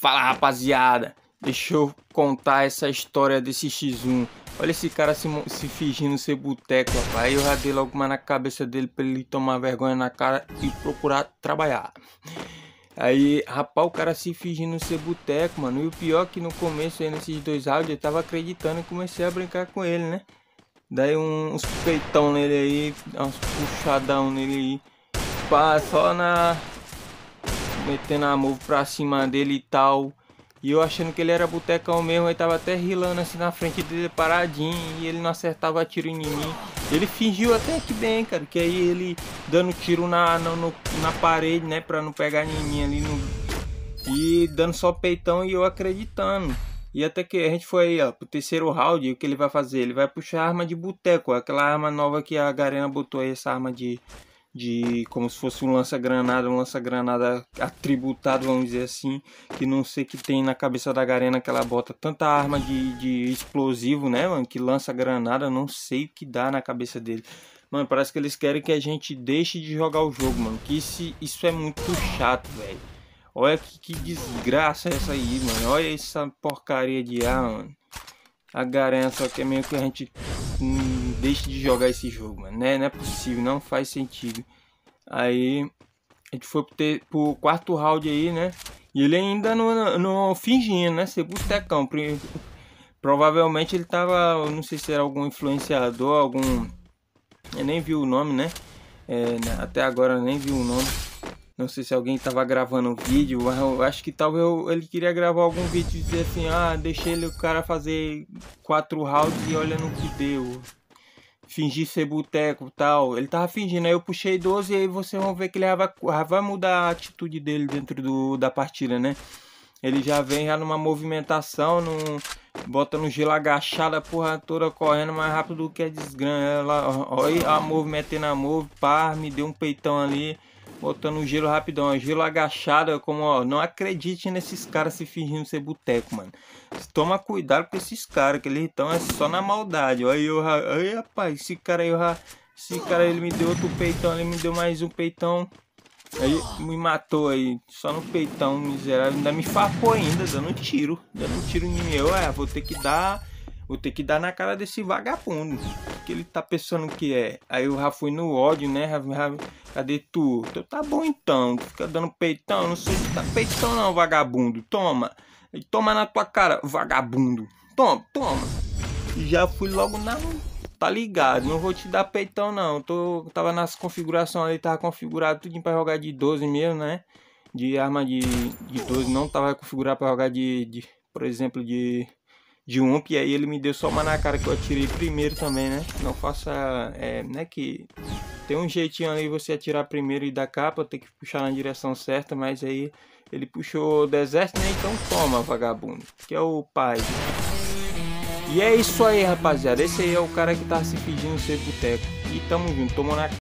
Fala rapaziada, deixa eu contar essa história desse X1. Olha esse cara se, se fingindo ser boteco, rapaz. Aí eu já dei logo uma na cabeça dele pra ele tomar vergonha na cara e procurar trabalhar. Aí, rapaz, o cara se fingindo ser boteco, mano. E o pior é que no começo aí, nesses dois áudios, eu tava acreditando e comecei a brincar com ele, né? Daí um, uns peitão nele aí, uns puxadão nele aí. Pá, só na, metendo a move pra cima dele e tal. E eu achando que ele era botecão mesmo, aí tava até rilando assim na frente dele paradinho e ele não acertava tiro em mim. Ele fingiu até que bem, cara, que aí ele dando tiro na, na, no, na parede, né, pra não pegar mim ali no... E dando só peitão e eu acreditando. E até que a gente foi aí, ó, pro terceiro round, e o que ele vai fazer? Ele vai puxar arma de boteco, aquela arma nova que a Garena botou aí, essa arma de de como se fosse um lança-granada, um lança-granada atributado, vamos dizer assim, que não sei que tem na cabeça da Garena que ela bota tanta arma de, de explosivo, né, mano, que lança-granada, não sei o que dá na cabeça dele. Mano, parece que eles querem que a gente deixe de jogar o jogo, mano, que isso, isso é muito chato, velho. Olha que, que desgraça é essa aí, mano, olha essa porcaria de arma, mano. A Garena só que é meio que a gente... Hum, deixe de jogar esse jogo, mano. Né? Não é possível, não faz sentido. Aí a gente foi pro, ter, pro quarto round aí, né? E ele ainda não, não fingindo, né? Ser botecão. Provavelmente ele tava, não sei se era algum influenciador, algum. Eu nem vi o nome, né? É, né, até agora nem vi o nome. Não sei se alguém tava gravando um vídeo, mas eu acho que talvez ele queria gravar algum vídeo e dizer assim: ah, deixei ele, o cara fazer quatro rounds e olha no que deu fingir ser boteco e tal. Ele tava fingindo, aí eu puxei 12 e aí vocês vão ver que ele já vai, já vai mudar a atitude dele dentro do, da partida, né? Ele já vem já numa movimentação, num, bota no gelo agachada porra toda correndo mais rápido do que a desgranha. Ela, olha a move, metendo a move, par, me deu um peitão ali botando um gelo rapidão, gelo agachado, é como ó, não acredite nesses caras se fingindo ser boteco, mano. Toma cuidado com esses caras, que eles estão é só na maldade. Aí eu, aí rapaz, esse cara aí, eu, esse cara ele me deu outro peitão, ele me deu mais um peitão. Aí me matou aí, só no peitão, miserável. Ainda me farpou ainda, dando um tiro, dando um tiro em mim. Eu, é, vou ter que dar, vou ter que dar na cara desse vagabundo que ele tá pensando que é? Aí eu já fui no ódio, né? Já, já, cadê tu? Então, tá bom então, tu fica dando peitão, não sei se tá peitão não, vagabundo. Toma, e toma na tua cara, vagabundo. Toma, toma. já fui logo na... Tá ligado, não vou te dar peitão não. Tô, tava nas configurações ali, tava configurado tudo pra jogar de 12 mesmo, né? De arma de, de 12, não tava configurado pra jogar de, de por exemplo, de de um e aí ele me deu só uma na cara que eu atirei primeiro também, né? Não faça, é, né, que tem um jeitinho ali você atirar primeiro e dar capa, tem que puxar na direção certa, mas aí ele puxou o deserto, né? Então toma, vagabundo, que é o pai. E é isso aí, rapaziada, esse aí é o cara que tá se pedindo ser boteco. E tamo junto, tomou na